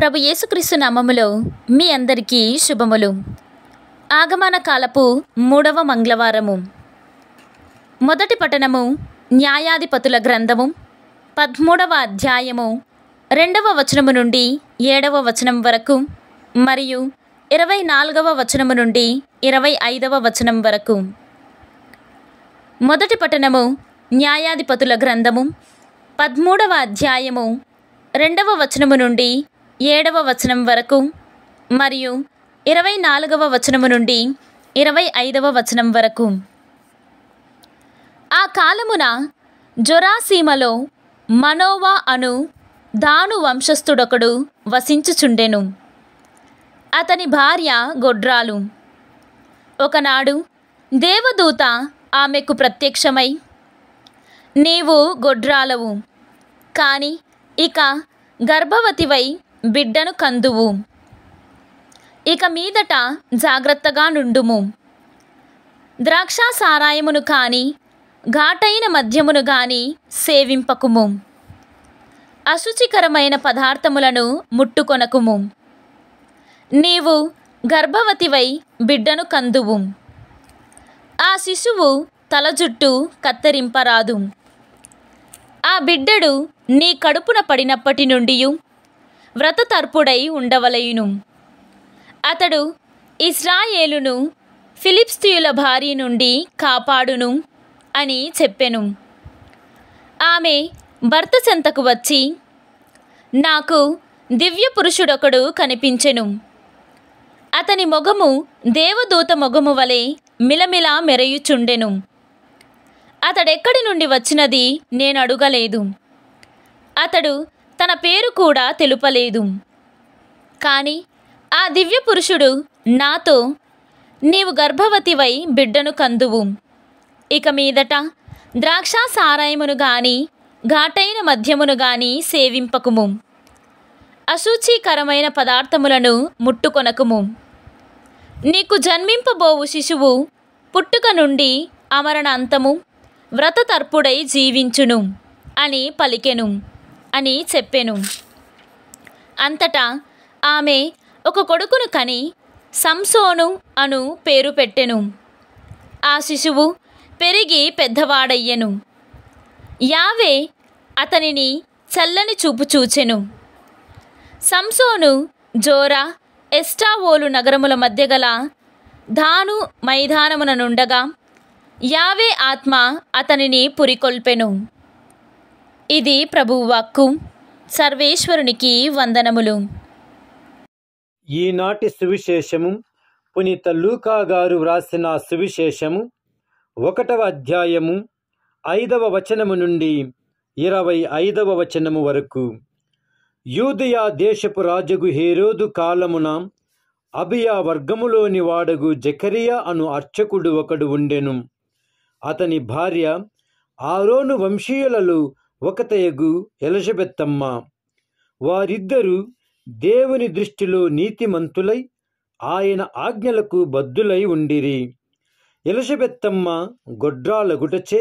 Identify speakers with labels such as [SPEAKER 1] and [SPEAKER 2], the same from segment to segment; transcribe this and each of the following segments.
[SPEAKER 1] ప్రభు యేసుక్రీస్తు నామములో మీ అందరికీ శుభములు ఆగమన కాలపు మూడవ మంగళవారము మొదటి పఠనము న్యాయాధిపతుల గ్రంథము పదమూడవ అధ్యాయము రెండవ వచనము నుండి ఏడవ వచనం వరకు మరియు ఇరవై నాలుగవ వచనము నుండి ఇరవై ఐదవ వచనం వరకు మొదటి పఠనము న్యాయాధిపతుల గ్రంథము పదమూడవ అధ్యాయము రెండవ వచనము నుండి ఏడవ వచనం వరకు మరియు ఇరవై నాలుగవ వచనము నుండి ఇరవై ఐదవ వచనం వరకు ఆ కాలమున జొరాసీమలో మనోవా అను దాను వంశస్థుడొకడు వసించుచుండెను అతని భార్య గొడ్రాలు ఒకనాడు దేవదూత ఆమెకు ప్రత్యక్షమై నీవు గొడ్రాలవు కానీ ఇక గర్భవతివై బిడ్డను కందువు ఇక మీదట జాగ్రత్తగా నుండుము ద్రాక్ష సారాయమును కాని ఘాటైన మద్యమును గాని సేవింపకుము అశుచికరమైన పదార్థములను ముట్టుకొనకుము నీవు గర్భవతివై బిడ్డను కందువు ఆ శిశువు తల జుట్టు కత్తిరింపరాదు ఆ బిడ్డడు నీ కడుపున పడినప్పటి నుండియు వ్రతతర్పుడై ఉండవలయును అతడు ఇస్రాయేలును ఫిలిప్స్తీయుల భార్య నుండి కాపాడును అని చెప్పెను ఆమె భర్త చెంతకు వచ్చి నాకు దివ్య పురుషుడొకడు కనిపించెను అతని మొగము దేవదూత మొగము వలె మిలమిలా మెరయుచుండెను అతడెక్కడి నుండి వచ్చినది నేను అడుగలేదు అతడు తన పేరు కూడా తెలుపలేదు కానీ ఆ దివ్య పురుషుడు నాతో నీవు గర్భవతివై బిడ్డను కందువు ఇక మీదట ద్రాక్ష సారాయమును గాని ఘాటైన మద్యమును గాని సేవింపకుము అశుచీకరమైన పదార్థములను ముట్టుకొనకుము నీకు జన్మింపబోవు శిశువు పుట్టుక నుండి అమరణ అంతము వ్రతతర్పుడై జీవించును అని పలికెను అని చెప్పెను అంతటా ఆమె ఒక కొడుకును కని సంసోను అను పేరు పెట్టెను ఆ శిశువు పెరిగి పెద్దవాడయ్యెను యావే అతనిని చల్లని చూపు చూచెను సంసోను జోరా ఎస్టావోలు నగరముల మధ్య గల ధాను మైదానమున నుండగా యావే ఆత్మ అతనిని పురికొల్పెను ఇది ప్రభువాక్కు సర్వేశ్వరునికి వందనములు
[SPEAKER 2] ఈనాటి సువిశేషము పునీత లూకా గారు వ్రాసిన సువిశేషము ఒకటవ అధ్యాయము ఐదవ వచనము నుండి ఇరవై ఐదవ వచనము వరకు యూదయా దేశపు రాజగు హేరోదు కాలమున అభియా వర్గములోని వాడగు జకరియా అను అర్చకుడు ఒకడు ఉండెను అతని భార్య ఆరోను వంశీయులలో ఒకతయగు ఎలజబెత్తమ్మ వారిద్దరూ దేవుని దృష్టిలో నీతిమంతులై ఆయన ఆజ్ఞలకు బద్దులై ఉండిరి ఎలజబెత్తమ్మ గొడ్రాలగుటచే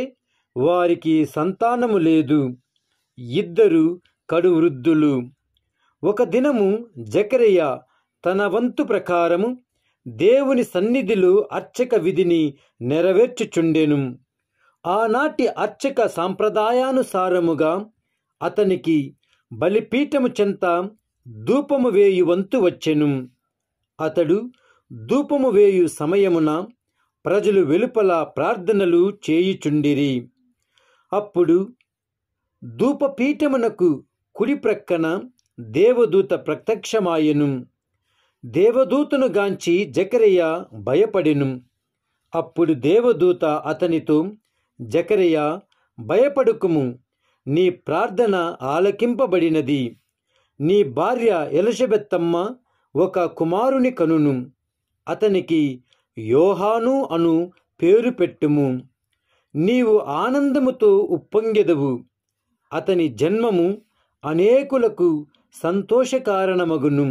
[SPEAKER 2] వారికి సంతానము లేదు ఇద్దరు కడు వృద్ధులు ఒక దినము జకరయ్య తన వంతు ప్రకారము దేవుని సన్నిధిలో అర్చక విధిని నెరవేర్చుచుండెను ఆనాటి అర్చక సాంప్రదాయానుసారముగా అతనికి బలిపీఠము చెంత ధూపము వేయు వంతు వచ్చెను అతడు ధూపము వేయు సమయమున ప్రజలు వెలుపల ప్రార్థనలు చేయుచుండిరి అప్పుడు ధూపపీఠమునకు కుడి ప్రక్కన దేవదూత ప్రత్యక్షమాయెను దేవదూతను గాంచి జకరయ్య భయపడెను అప్పుడు దేవదూత అతనితో జకరియా భయపడుకుము నీ ప్రార్థన ఆలకింపబడినది నీ భార్య ఎలషబెత్తమ్మ ఒక కుమారుని కనును అతనికి యోహాను అను పేరు పెట్టుము నీవు ఆనందముతో ఉప్పొంగెదవు అతని జన్మము అనేకులకు సంతోషకారణమగును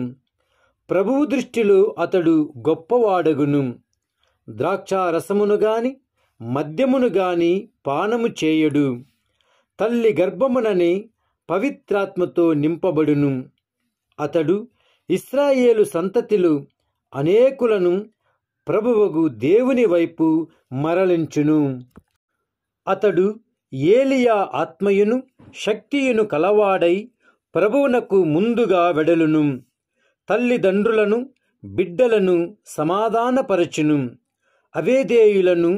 [SPEAKER 2] ప్రభువు దృష్టిలో అతడు గొప్పవాడగును ద్రాక్షారసమును గాని మద్యమును గాని పానము చేయడు తల్లి గర్భముననే పవిత్రాత్మతో నింపబడును అతడు ఇస్రాయేలు సంతతిలు అనేకులను ప్రభువగు దేవుని వైపు మరలించును అతడు ఏలియా ఆత్మయును శక్తియును కలవాడై ప్రభువునకు ముందుగా వెడలును తల్లిదండ్రులను బిడ్డలను సమాధానపరచును అవేదేయులను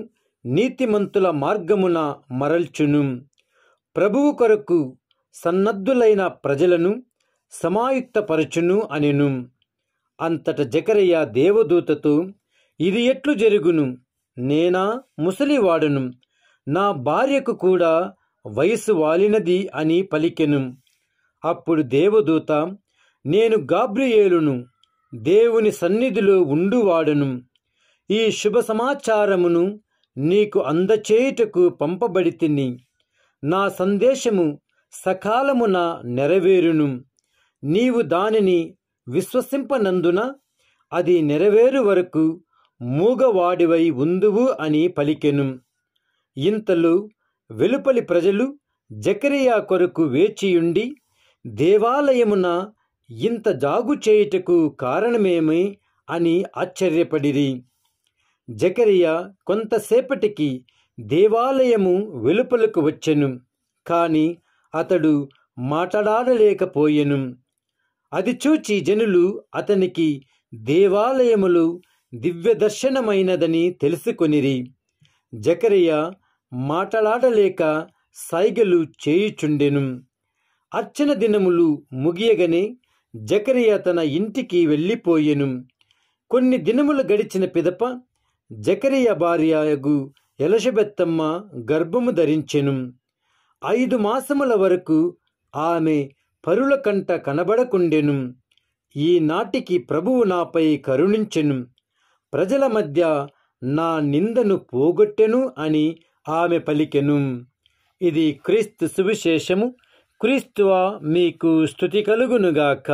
[SPEAKER 2] నీతిమంతుల మార్గమున మరల్చును ప్రభువు కొరకు సన్నద్ధులైన ప్రజలను సమాయుక్తపరచును అనెను అంతట జకరయ్య దేవదూతతో ఇది ఎట్లు జరుగును నేనా ముసలివాడును నా భార్యకు కూడా వయసు వాలినది అని పలికెను అప్పుడు దేవదూత నేను గాబ్రియేలును దేవుని సన్నిధిలో ఉండువాడను ఈ శుభ సమాచారమును నీకు అందచేయుటకు పంపబడితిని నా సందేశము సకాలమున నెరవేరును నీవు దానిని విశ్వసింపనందున అది నెరవేరు వరకు మూగవాడివై ఉందువు అని పలికెను ఇంతలో వెలుపలి ప్రజలు జకరియా కొరకు వేచియుండి దేవాలయమున ఇంత జాగు చేయుటకు కారణమేమి అని ఆశ్చర్యపడిరి జకరియా కొంతసేపటికి దేవాలయము వెలుపలకు వచ్చెను కాని అతడు మాట్లాడలేకపోయెను అది చూచి జనులు అతనికి దేవాలయములు దివ్య దర్శనమైనదని తెలుసుకొనిరి జకరియా మాట్లాడలేక సైగలు చేయుచుండెను అర్చన దినములు ముగియగనే జకరియా తన ఇంటికి వెళ్ళిపోయెను కొన్ని దినములు గడిచిన పిదప జకరియ భార్యకు ఎలషబెత్తమ్మ గర్భము ధరించెను ఐదు మాసముల వరకు ఆమె పరుల కంట కనబడకుండెను ఈనాటికి ప్రభువు నాపై కరుణించెను ప్రజల మధ్య నా నిందను పోగొట్టెను అని ఆమె పలికెను ఇది క్రీస్తు సువిశేషము క్రీస్తువా మీకు స్థుతి కలుగునుగాక